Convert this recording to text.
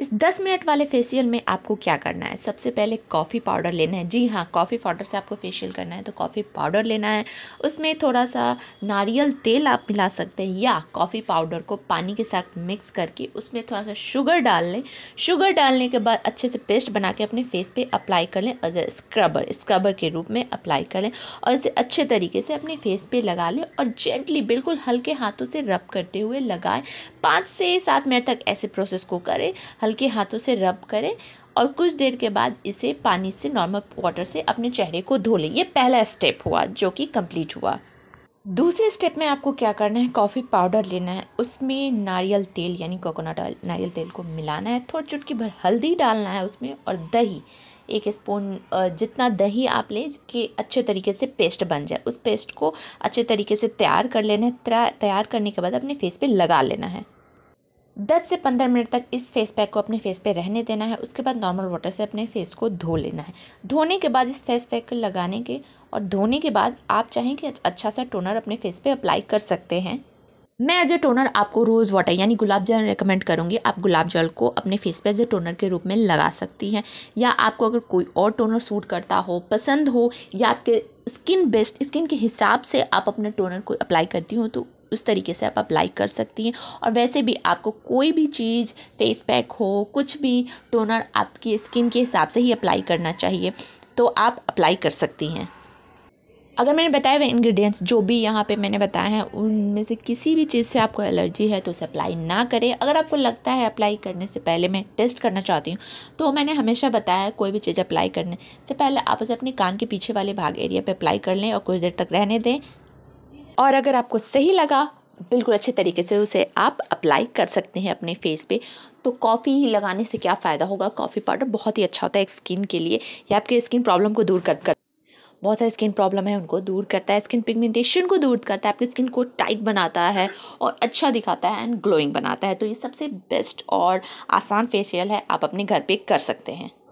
इस 10 मिनट वाले फेशियल में आपको क्या करना है सबसे पहले कॉफ़ी पाउडर लेना है जी हाँ कॉफ़ी पाउडर से आपको फेशियल करना है तो कॉफ़ी पाउडर लेना है उसमें थोड़ा सा नारियल तेल आप मिला सकते हैं या कॉफ़ी पाउडर को पानी के साथ मिक्स करके उसमें थोड़ा सा शुगर डाल लें शुगर डालने के बाद अच्छे से पेस्ट बना के अपने फेस पर अप्लाई कर लें एज ए स्क्रबर स्क्रबर के रूप में अप्लाई कर लें और इसे अच्छे तरीके से अपने फेस पर लगा लें और जेंटली बिल्कुल हल्के हाथों से रब करते हुए लगाएँ पाँच से सात मिनट तक ऐसे प्रोसेस को करें हल्के हाथों से रब करें और कुछ देर के बाद इसे पानी से नॉर्मल वाटर से अपने चेहरे को धो लें ये पहला स्टेप हुआ जो कि कंप्लीट हुआ दूसरे स्टेप में आपको क्या करना है कॉफ़ी पाउडर लेना है उसमें नारियल तेल यानी कोकोनट ऑयल नारियल तेल को मिलाना है थोड़ी चुटकी भर हल्दी डालना है उसमें और दही एक स्पून जितना दही आप लें कि अच्छे तरीके से पेस्ट बन जाए उस पेस्ट को अच्छे तरीके से तैयार कर लेना है तैयार करने के बाद अपने फेस पे लगा लेना है 10 से 15 मिनट तक इस फेस पैक को अपने फेस पे रहने देना है उसके बाद नॉर्मल वाटर से अपने फेस को धो लेना है धोने के बाद इस फेस पैक को लगाने के और धोने के बाद आप चाहें कि अच्छा सा टोनर अपने फेस पे अप्लाई कर सकते हैं मैं एज ए टोनर आपको रोज़ वाटर यानी गुलाब जल रिकमेंड करूँगी आप गुलाब जल को अपने फेस पे एज ए टोनर के रूप में लगा सकती हैं या आपको अगर कोई और टोनर सूट करता हो पसंद हो या आपके स्किन बेस्ट स्किन के हिसाब से आप अपने टोनर को अप्लाई करती हो तो उस तरीके से आप अप्लाई कर सकती हैं और वैसे भी आपको कोई भी चीज़ फेस पैक हो कुछ भी टोनर आपकी स्किन के हिसाब से ही अप्लाई करना चाहिए तो आप अप्लाई कर सकती हैं अगर मैंने बताए हुए इंग्रेडिएंट्स जो भी यहाँ पे मैंने बताए हैं उनमें से किसी भी चीज़ से आपको एलर्जी है तो उसे अप्लाई ना करें अगर आपको लगता है अप्लाई करने से पहले मैं टेस्ट करना चाहती हूँ तो मैंने हमेशा बताया कोई भी चीज़ अप्लाई करने से पहले आप उसे अपने कान के पीछे वाले भाग एरिया पे अप्लाई कर लें और कुछ देर तक रहने दें और अगर आपको सही लगा बिल्कुल अच्छे तरीके से उसे आप अप्लाई कर सकते हैं अपने फेस पे तो कॉफ़ी लगाने से क्या फ़ायदा होगा कॉफ़ी पाउडर बहुत ही अच्छा होता है स्किन के लिए या आपके स्किन प्रॉब्लम को दूर कर कर बहुत सारे स्किन प्रॉब्लम है उनको दूर करता है स्किन पिगमेंटेशन को दूर करता है आपकी स्किन को टाइट बनाता है और अच्छा दिखाता है एंड ग्लोइंग बनाता है तो ये सबसे बेस्ट और आसान फेशियल है आप अपने घर पर कर सकते हैं